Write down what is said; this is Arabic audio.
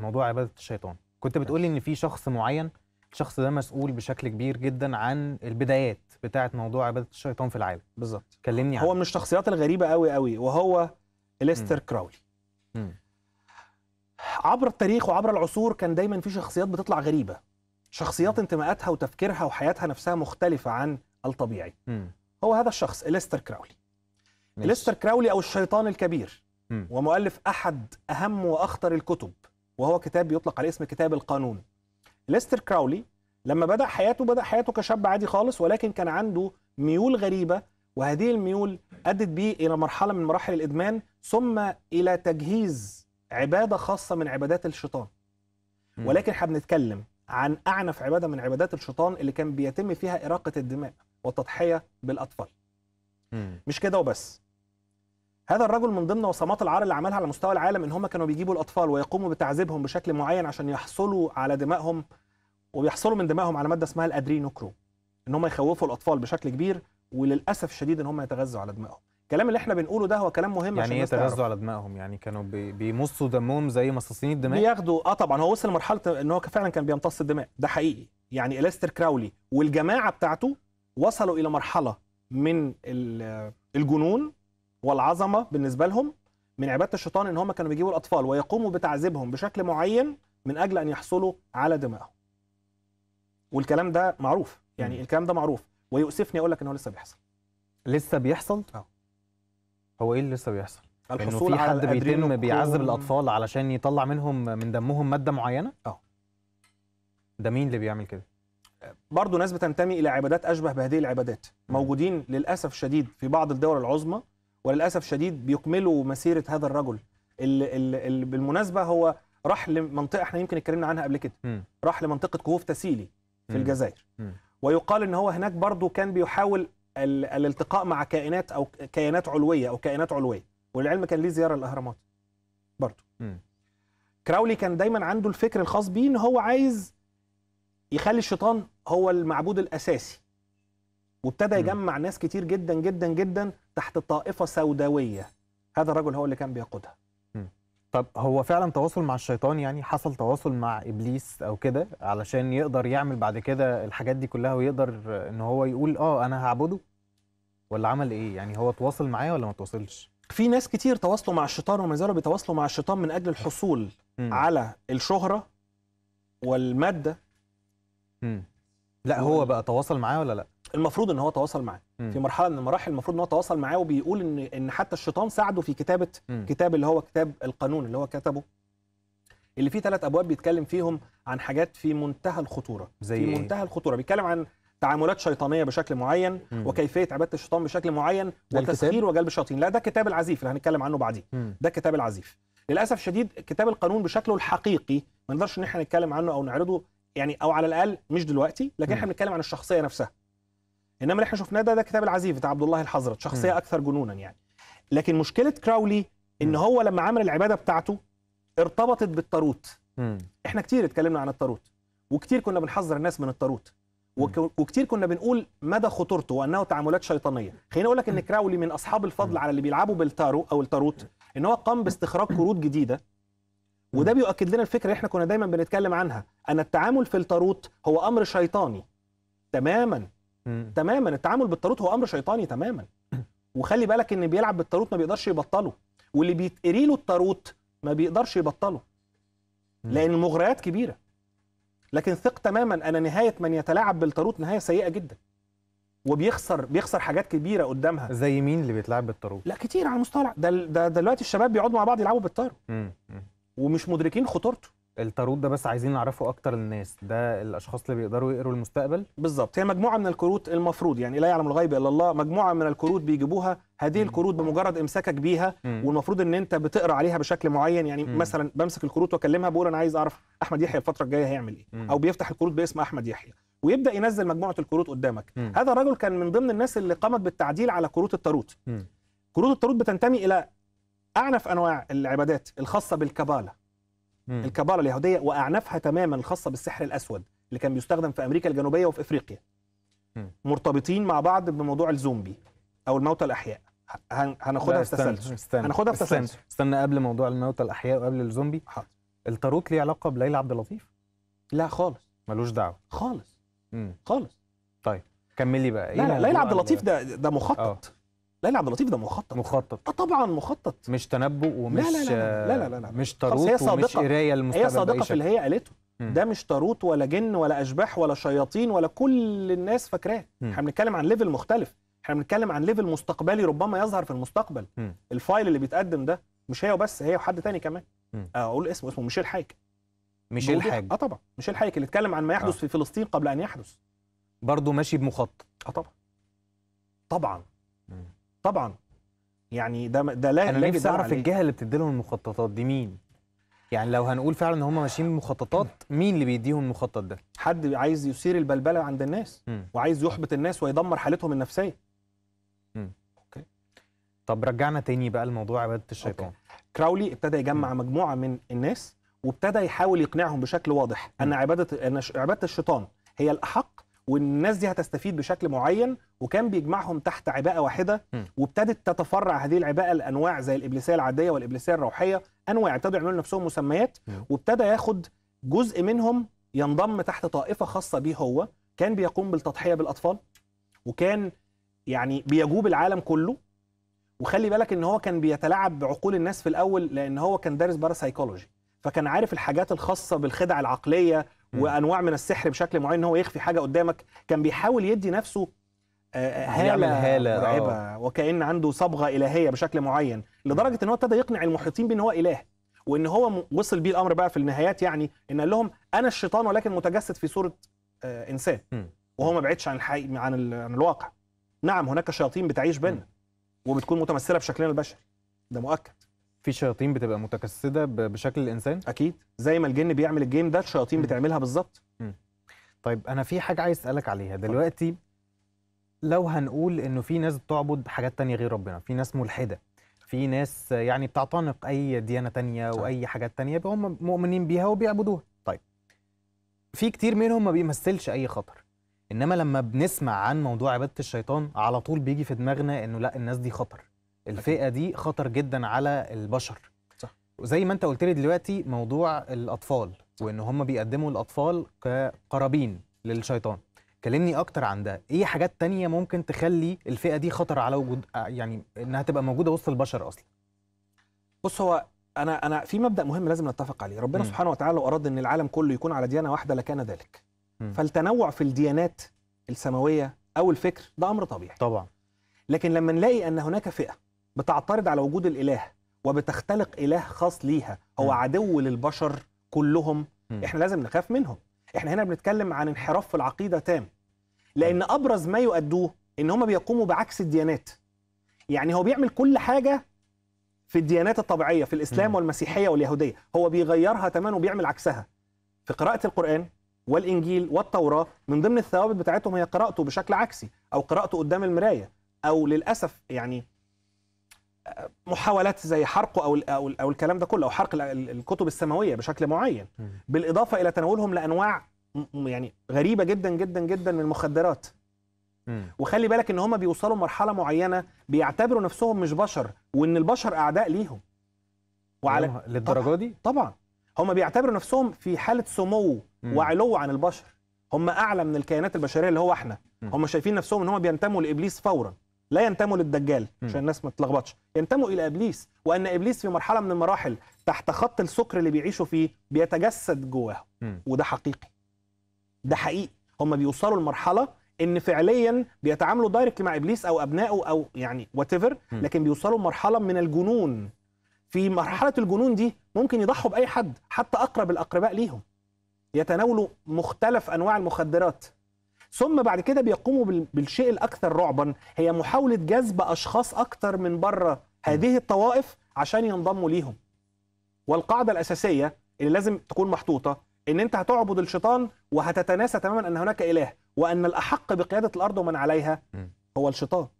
موضوع عباده الشيطان كنت بتقولي ان في شخص معين الشخص ده مسؤول بشكل كبير جدا عن البدايات بتاعه موضوع عباده الشيطان في العالم بالظبط كلمني عنه هو من الشخصيات الغريبه قوي قوي وهو إليستر كراولي مم. عبر التاريخ وعبر العصور كان دايما في شخصيات بتطلع غريبه شخصيات انتماءاتها وتفكيرها وحياتها نفسها مختلفه عن الطبيعي مم. هو هذا الشخص إليستر كراولي إليستر كراولي او الشيطان الكبير مم. ومؤلف احد اهم واخطر الكتب وهو كتاب بيطلق عليه اسم كتاب القانون ليستر كراولي لما بدأ حياته بدأ حياته كشاب عادي خالص ولكن كان عنده ميول غريبة وهذه الميول أدت به إلى مرحلة من مراحل الإدمان ثم إلى تجهيز عبادة خاصة من عبادات الشيطان ولكن احنا بنتكلم عن أعنف عبادة من عبادات الشيطان اللي كان بيتم فيها إراقة الدماء والتضحية بالأطفال مش كده وبس هذا الرجل من ضمن وصمات العار اللي عملها على مستوى العالم ان هم كانوا بيجيبوا الاطفال ويقوموا بتعذيبهم بشكل معين عشان يحصلوا على دمائهم وبيحصلوا من دمائهم على ماده اسمها الادرينوكرو ان هم يخوفوا الاطفال بشكل كبير وللاسف الشديد ان هم يتغذوا على دمائهم الكلام اللي احنا بنقوله ده هو كلام مهم يعني ايه يتغذوا على دمائهم يعني كانوا بيمصوا دمهم زي مصاصين الدماء بياخدوا اه طبعا هو وصل لمرحله ان هو فعلا كان بيمتص الدماء ده حقيقي يعني اليستر كراولي والجماعه بتاعته وصلوا الى مرحله من الجنون والعظمه بالنسبه لهم من عباده الشيطان ان هم كانوا بيجيبوا الاطفال ويقوموا بتعذيبهم بشكل معين من اجل ان يحصلوا على دمائهم. والكلام ده معروف يعني م. الكلام ده معروف ويؤسفني اقول لك ان هو لسه بيحصل. لسه بيحصل؟ اه هو ايه اللي لسه بيحصل؟ الحصول إنه في حد بيتم بيعذب الاطفال علشان يطلع منهم من دمهم ماده معينه؟ اه ده مين اللي بيعمل كده؟ برضه ناس بتنتمي الى عبادات اشبه بهذه العبادات موجودين للاسف شديد في بعض الدول العظمى وللاسف شديد بيكملوا مسيره هذا الرجل اللي, اللي بالمناسبه هو راح لمنطقه احنا يمكن اتكلمنا عنها قبل كده راح لمنطقه كهوف تسيلي في م. الجزائر م. ويقال ان هو هناك برضه كان بيحاول ال... الالتقاء مع كائنات او كيانات علويه او كائنات علويه والعلم كان ليه زياره الاهرامات برضه كراولي كان دايما عنده الفكر الخاص بيه ان هو عايز يخلي الشيطان هو المعبود الاساسي وابتدى يجمع ناس كتير جدا جدا جدا تحت طائفه سوداويه هذا الرجل هو اللي كان بيقودها طب هو فعلا تواصل مع الشيطان يعني حصل تواصل مع ابليس او كده علشان يقدر يعمل بعد كده الحاجات دي كلها ويقدر ان هو يقول اه انا هعبده ولا عمل ايه يعني هو تواصل معاه ولا ما تواصلش في ناس كتير تواصلوا مع الشيطان وما زالوا بيتواصلوا مع الشيطان من اجل الحصول م. على الشهره والماده م. لا هو بقى تواصل معاه ولا لا المفروض ان هو تواصل معاه في مرحله من المراحل المفروض ان هو تواصل معاه وبيقول ان ان حتى الشيطان ساعده في كتابه م. كتاب اللي هو كتاب القانون اللي هو كتبه اللي فيه ثلاث ابواب بيتكلم فيهم عن حاجات في منتهى الخطوره زي في إيه؟ منتهى الخطوره بيتكلم عن تعاملات شيطانيه بشكل معين م. وكيفيه عباده الشيطان بشكل معين وتسخير وجلب الشياطين لا ده كتاب العزيف اللي هنتكلم عنه بعدين ده كتاب العزيف للاسف شديد كتاب القانون بشكله الحقيقي ما نقدرش ان احنا نتكلم عنه او نعرضه يعني او على الاقل مش دلوقتي لكن احنا بنتكلم عن الشخصيه نفسها انما اللي احنا شفناه ده ده كتاب العزيز بتاع عبد الله الحزرت شخصيه م. اكثر جنونا يعني لكن مشكله كراولي ان م. هو لما عمل العباده بتاعته ارتبطت بالطاروت احنا كتير اتكلمنا عن الطاروت وكتير كنا بنحذر الناس من الطاروت وكتير كنا بنقول مدى خطورته وانه تعاملات شيطانيه خليني اقول لك ان كراولي من اصحاب الفضل على اللي بيلعبوا بالتارو او التاروت ان هو قام باستخراج كروت جديده وده بيؤكد لنا الفكره اللي احنا كنا دايما بنتكلم عنها ان التعامل في التاروت هو امر شيطاني تماما مم. تماما التعامل بالطاروت هو امر شيطاني تماما وخلي بالك ان بيلعب بالطاروت ما بيقدرش يبطله واللي بيتقري له الطاروت ما بيقدرش يبطله مم. لان المغريات كبيره لكن ثق تماما ان نهايه من يتلاعب بالطاروت نهايه سيئه جدا وبيخسر بيخسر حاجات كبيره قدامها زي مين اللي بيتلاعب بالطاروت لا كتير على مستوى ده, ده دلوقتي الشباب بيقعدوا مع بعض يلعبوا بالطاروت ومش مدركين خطورته التاروت ده بس عايزين نعرفه اكتر للناس ده الاشخاص اللي بيقدروا يقروا المستقبل بالظبط هي مجموعه من الكروت المفروض يعني لا يعلم الغيب الا الله مجموعه من الكروت بيجيبوها هذه الكروت بمجرد امساكك بيها والمفروض ان انت بتقرا عليها بشكل معين يعني مثلا بمسك الكروت واكلمها بقول انا عايز اعرف احمد يحيى الفتره الجايه هيعمل ايه او بيفتح الكروت باسم احمد يحيى ويبدا ينزل مجموعه الكروت قدامك هذا الرجل كان من ضمن الناس اللي قامت بالتعديل على كروت التاروت كروت التاروت بتنتمي الى اعنف انواع العبادات الخاصه بالكباله الكبارة اليهودية وأعنفها تماما الخاصة بالسحر الأسود اللي كان بيستخدم في أمريكا الجنوبية وفي إفريقيا مرتبطين مع بعض بموضوع الزومبي أو الموتى الأحياء هناخدها في تسلسل هناخدها في تسلسل استنى قبل موضوع الموتى الأحياء وقبل الزومبي حاضر التاروت ليه علاقة بليلى عبد اللطيف؟ لا خالص ملوش دعوة خالص مم. خالص طيب كملي بقى إيه لا لا ليلى عبد اللطيف ده ده مخطط أوه. ليلى عبد اللطيف ده مخطط مخطط اه طبعا مخطط مش تنبؤ ومش لا لا لا لا, لا, لا, لا. مش طاروت ومش قرايه المستقبل هي صادقه في اللي هي قالته ده مش طاروت ولا جن ولا اشباح ولا شياطين ولا كل الناس فاكراه احنا بنتكلم عن ليفل مختلف احنا بنتكلم عن ليفل مستقبلي ربما يظهر في المستقبل م. الفايل اللي بيتقدم ده مش هي وبس هي وحد تاني كمان م. آه، اقول اسمه اسمه ميشيل حاج ميشيل إيه؟ حاج اه طبعا ميشيل حاج اللي اتكلم عن ما يحدث آه. في فلسطين قبل ان يحدث برضه ماشي بمخطط اه طبعا طبعا طبعا يعني ده ده لا انا نفسي اعرف الجهه اللي بتدي لهم المخططات دي مين يعني لو هنقول فعلا ان هم ماشيين بمخططات مين اللي بيديهم المخطط ده حد عايز يثير البلبله عند الناس م. وعايز يحبط الناس ويدمر حالتهم النفسيه م. اوكي طب رجعنا تاني بقى لموضوع عباده الشيطان أوكي. كراولي ابتدى يجمع م. مجموعه من الناس وابتدى يحاول يقنعهم بشكل واضح م. ان عباده ان عباده الشيطان هي الاحق والناس دي هتستفيد بشكل معين وكان بيجمعهم تحت عباءه واحده وابتدت تتفرع هذه العباءه لانواع زي الابليسيه العاديه والابليسيه الروحيه انواع ابتدوا يعملوا لنفسهم مسميات وابتدى ياخد جزء منهم ينضم تحت طائفه خاصه به هو كان بيقوم بالتضحيه بالاطفال وكان يعني بيجوب العالم كله وخلي بالك ان هو كان بيتلاعب بعقول الناس في الاول لان هو كان دارس باراسايكولوجي فكان عارف الحاجات الخاصه بالخدع العقليه وانواع من السحر بشكل معين ان هو يخفي حاجه قدامك كان بيحاول يدي نفسه آه، آه، يعني هاله هاله آه. رعبة وكان عنده صبغه الهيه بشكل معين لدرجه ان هو ابتدى يقنع المحيطين بان هو اله وان هو وصل بيه الامر بقى في النهايات يعني ان قال لهم انا الشيطان ولكن متجسد في صوره انسان وهو ما بعدش عن الحقيقي عن, ال... عن الواقع نعم هناك شياطين بتعيش بنا وبتكون متمثله بشكلنا البشري ده مؤكد في شياطين بتبقى متجسده بشكل الانسان اكيد زي ما الجن بيعمل الجيم ده الشياطين بتعملها بالظبط طيب انا في حاجه عايز اسالك عليها دلوقتي لو هنقول انه في ناس بتعبد حاجات تانية غير ربنا في ناس ملحده في ناس يعني بتعتنق اي ديانه تانية واي حاجات تانية هم مؤمنين بيها وبيعبدوها طيب في كتير منهم ما بيمثلش اي خطر انما لما بنسمع عن موضوع عباده الشيطان على طول بيجي في دماغنا انه لا الناس دي خطر الفئه دي خطر جدا على البشر صح وزي ما انت قلت لي دلوقتي موضوع الاطفال وان هم بيقدموا الاطفال كقرابين للشيطان كلمني اكتر عن ده ايه حاجات تانية ممكن تخلي الفئه دي خطر على وجود يعني انها تبقى موجوده وسط البشر اصلا بص هو انا انا في مبدا مهم لازم نتفق عليه ربنا م. سبحانه وتعالى لو اراد ان العالم كله يكون على ديانه واحده لكان ذلك م. فالتنوع في الديانات السماويه او الفكر ده امر طبيعي طبعا لكن لما نلاقي ان هناك فئه بتعترض على وجود الاله وبتختلق اله خاص ليها هو م. عدو للبشر كلهم م. احنا لازم نخاف منهم احنا هنا بنتكلم عن انحراف في العقيده تام لان ابرز ما يؤدوه ان هم بيقوموا بعكس الديانات يعني هو بيعمل كل حاجه في الديانات الطبيعيه في الاسلام م. والمسيحيه واليهوديه هو بيغيرها تماما وبيعمل عكسها في قراءه القران والانجيل والتوراه من ضمن الثوابت بتاعتهم هي قراءته بشكل عكسي او قراءته قدام المرايه او للاسف يعني محاولات زي حرقه او او, أو الكلام ده كله او حرق الكتب السماويه بشكل معين بالاضافه الى تناولهم لانواع يعني غريبه جدا جدا جدا من المخدرات وخلي بالك ان هم بيوصلوا مرحله معينه بيعتبروا نفسهم مش بشر وان البشر اعداء ليهم وعلى للدرجه دي طبعا هم بيعتبروا نفسهم في حاله سمو وعلو عن البشر هم اعلى من الكائنات البشريه اللي هو احنا هم شايفين نفسهم ان هم بينتموا لابليس فورا لا ينتموا للدجال عشان الناس ما تتلخبطش ينتموا الى ابليس وان ابليس في مرحله من المراحل تحت خط السكر اللي بيعيشوا فيه بيتجسد جواهم وده حقيقي ده حقيقي هم بيوصلوا لمرحله ان فعليا بيتعاملوا دايركتلي مع ابليس او ابنائه او يعني وات لكن بيوصلوا لمرحله من الجنون في مرحله الجنون دي ممكن يضحوا باي حد حتى اقرب الاقرباء ليهم يتناولوا مختلف انواع المخدرات ثم بعد كده بيقوموا بالشيء الاكثر رعبا هي محاوله جذب اشخاص اكثر من بره هذه الطوائف عشان ينضموا ليهم والقاعده الاساسيه اللي لازم تكون محطوطه ان انت هتعبد الشيطان وهتتناسى تماما ان هناك اله وان الاحق بقياده الارض ومن عليها هو الشيطان